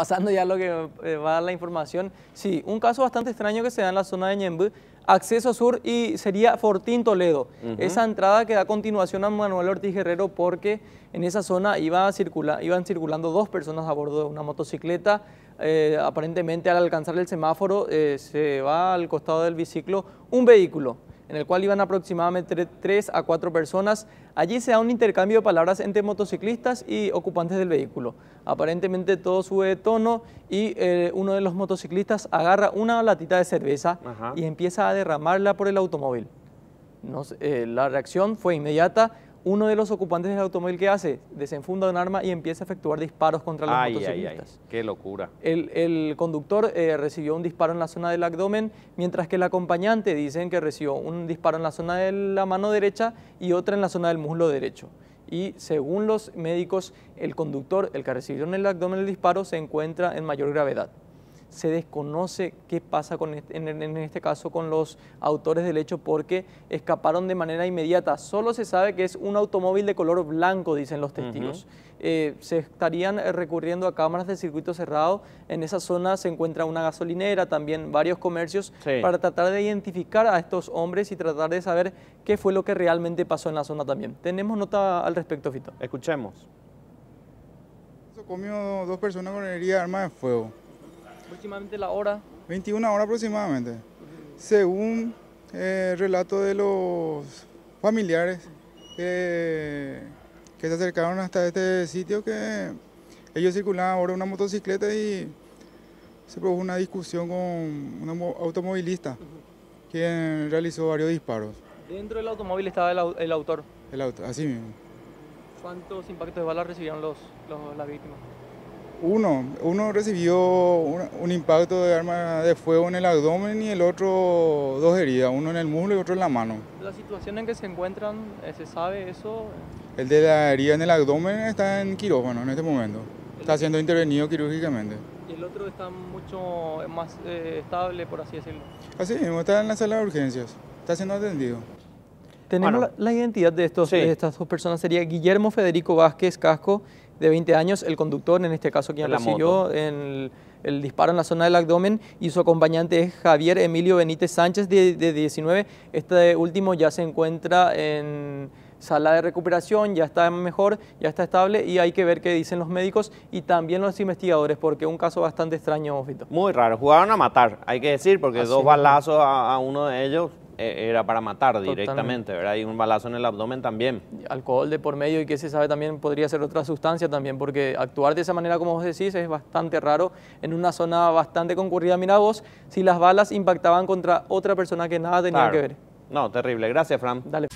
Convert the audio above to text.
Pasando ya lo que eh, va a dar la información, sí, un caso bastante extraño que se da en la zona de Ñembú, acceso sur y sería Fortín Toledo. Esa entrada que da continuación a Manuel Ortiz Guerrero porque en esa zona iba iban circulando dos personas a bordo de una motocicleta. Eh, aparentemente al alcanzar el semáforo eh, se va al costado del biciclo un vehículo en el cual iban aproximadamente 3 a 4 personas. Allí se da un intercambio de palabras entre motociclistas y ocupantes del vehículo. Aparentemente todo sube de tono y eh, uno de los motociclistas agarra una latita de cerveza y empieza a derramarla por el automóvil. No, eh, la reacción fue inmediata, uno de los ocupantes del automóvil que hace desenfunda un arma y empieza a efectuar disparos contra los motociclistas. Ay, ay. ¡Qué locura! El, conductor eh, recibió un disparo en la zona del abdomen, mientras que el acompañante dicen que recibió un disparo en la zona de la mano derecha y otra en la zona del muslo derecho. Y según los médicos, el conductor, el que recibió en el abdomen el disparo, se encuentra en mayor gravedad se desconoce qué pasa con en, este caso con los autores del hecho porque escaparon de manera inmediata. Solo se sabe que es un automóvil de color blanco, dicen los testigos. Eh, se estarían eh, recurriendo a cámaras de circuito cerrado. En esa zona se encuentra una gasolinera, también varios comercios, para tratar de identificar a estos hombres y tratar de saber qué fue lo que realmente pasó en la zona también. Tenemos nota al respecto, Fito. Escuchemos. Comió dos personas con herida de fuego. ¿Aproximadamente la hora? 21 horas aproximadamente, según el eh, relato de los familiares eh, que se acercaron hasta este sitio que ellos circulaban ahora una motocicleta y se produjo una discusión con un automovilista quien realizó varios disparos. ¿Dentro del automóvil estaba el, autor? El autor, así mismo. ¿Cuántos impactos de balas recibieron los, los, las víctimas? Uno, uno recibió un, impacto de arma de fuego en el abdomen y el otro dos heridas, uno en el muslo y otro en la mano. ¿La situación en que se encuentran, eh, se sabe eso? El de la herida en el abdomen está en quirófano en este momento, está siendo intervenido quirúrgicamente. ¿Y el otro está mucho más eh, estable, por así decirlo? Así mismo, está en la sala de urgencias, está siendo atendido. Tenemos la, identidad de, estos, de estas dos personas, sería Guillermo Federico Vázquez Casco, de 20 años, el conductor, en este caso quien lo recibió el, disparo en la zona del abdomen, y su acompañante es Javier Emilio Benítez Sánchez, de, 19. Este último ya se encuentra en sala de recuperación, ya está mejor, ya está estable y hay que ver qué dicen los médicos y también los investigadores, porque es un caso bastante extraño, Muy raro, jugaron a matar, hay que decir, porque ah, dos balazos a, uno de ellos e, era para matar directamente, ¿verdad? Hay un balazo en el abdomen también. Alcohol de por medio y que se sabe también podría ser otra sustancia también, porque actuar de esa manera, como vos decís, es bastante raro en una zona bastante concurrida. Mira vos, si las balas impactaban contra otra persona que nada tenía que ver. No, terrible. Gracias, Fran. Dale.